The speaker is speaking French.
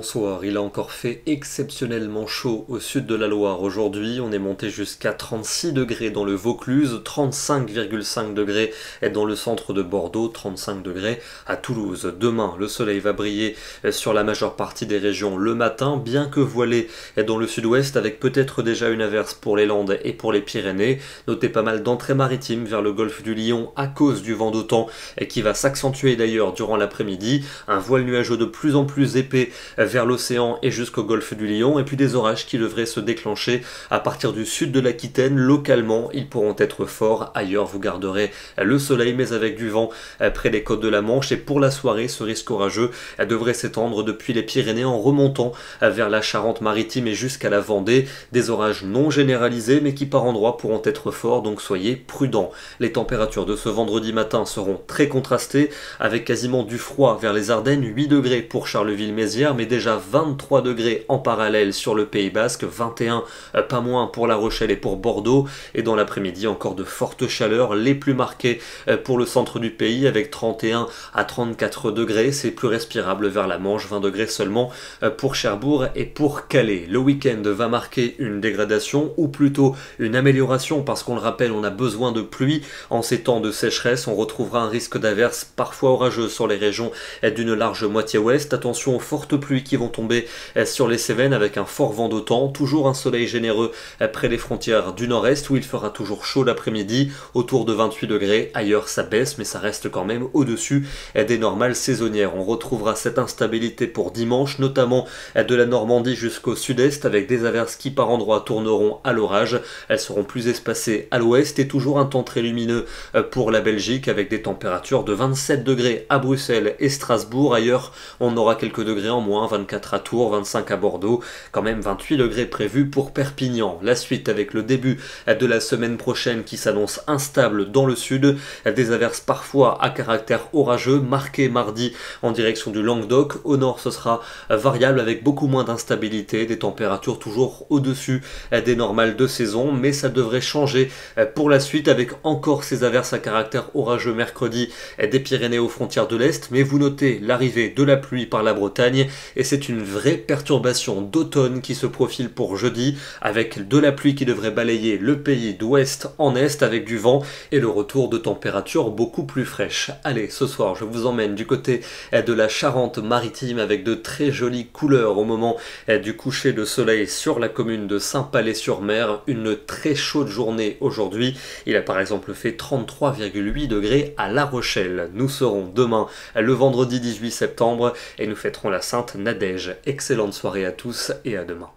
bonsoir. Il a encore fait exceptionnellement chaud au sud de la Loire. Aujourd'hui, on est monté jusqu'à 36 degrés dans le Vaucluse, 35,5 degrés dans le centre de Bordeaux, 35 degrés à Toulouse. Demain, le soleil va briller sur la majeure partie des régions le matin, bien que voilé dans le sud-ouest, avec peut-être déjà une averse pour les Landes et pour les Pyrénées. Notez pas mal d'entrées maritimes vers le golfe du Lion à cause du vent d'automne qui va s'accentuer d'ailleurs durant l'après-midi. Un voile nuageux de plus en plus épais vers l'océan et jusqu'au golfe du Lion, et puis des orages qui devraient se déclencher à partir du sud de l'Aquitaine. Localement, ils pourront être forts. Ailleurs, vous garderez le soleil, mais avec du vent euh, près des côtes de la Manche. Et pour la soirée, ce risque orageux euh, devrait s'étendre depuis les Pyrénées en remontant euh, vers la Charente-Maritime et jusqu'à la Vendée. Des orages non généralisés, mais qui par endroits pourront être forts, donc soyez prudents. Les températures de ce vendredi matin seront très contrastées, avec quasiment du froid vers les Ardennes, 8 degrés pour Charleville-Mézières, mais déjà 23 degrés en parallèle sur le Pays Basque, 21 euh, pas moins pour La Rochelle et pour Bordeaux, et dans l'après-midi encore de fortes chaleurs, les plus marquées euh, pour le centre du pays avec 31 à 34 degrés, c'est plus respirable vers la Manche, 20 degrés seulement euh, pour Cherbourg et pour Calais. Le week-end va marquer une dégradation, ou plutôt une amélioration, parce qu'on le rappelle, on a besoin de pluie en ces temps de sécheresse, on retrouvera un risque d'averse parfois orageux sur les régions d'une large moitié ouest, attention aux fortes pluies qui qui vont tomber euh, sur les Cévennes avec un fort vent d'autant, toujours un soleil généreux euh, près des frontières du nord-est où il fera toujours chaud l'après-midi, autour de 28 degrés, ailleurs ça baisse mais ça reste quand même au-dessus euh, des normales saisonnières. On retrouvera cette instabilité pour dimanche, notamment de la Normandie jusqu'au sud-est avec des averses qui par endroits tourneront à l'orage, elles seront plus espacées à l'ouest et toujours un temps très lumineux pour la Belgique avec des températures de 27 degrés à Bruxelles et Strasbourg, ailleurs on aura quelques degrés en moins, 24 à Tours, 25 à Bordeaux, quand même 28 degrés prévus pour Perpignan. La suite avec le début de la semaine prochaine qui s'annonce instable dans le sud, des averses parfois à caractère orageux marquées mardi en direction du Languedoc. Au nord, ce sera variable avec beaucoup moins d'instabilité, des températures toujours au-dessus des normales de saison, mais ça devrait changer pour la suite avec encore ces averses à caractère orageux mercredi des Pyrénées aux frontières de l'Est, mais vous notez l'arrivée de la pluie par la Bretagne et c'est une vraie perturbation d'automne qui se profile pour jeudi, avec de la pluie qui devrait balayer le pays d'ouest en est avec du vent et le retour de températures beaucoup plus fraîches. Allez, ce soir, je vous emmène du côté de la Charente-Maritime avec de très jolies couleurs au moment du coucher de soleil sur la commune de Saint-Palais-sur-Mer. Une très chaude journée aujourd'hui. Il a par exemple fait 33,8 degrés à La Rochelle. Nous serons demain le vendredi 18 septembre et nous fêterons la Sainte Adège, Excellente soirée à tous et à demain.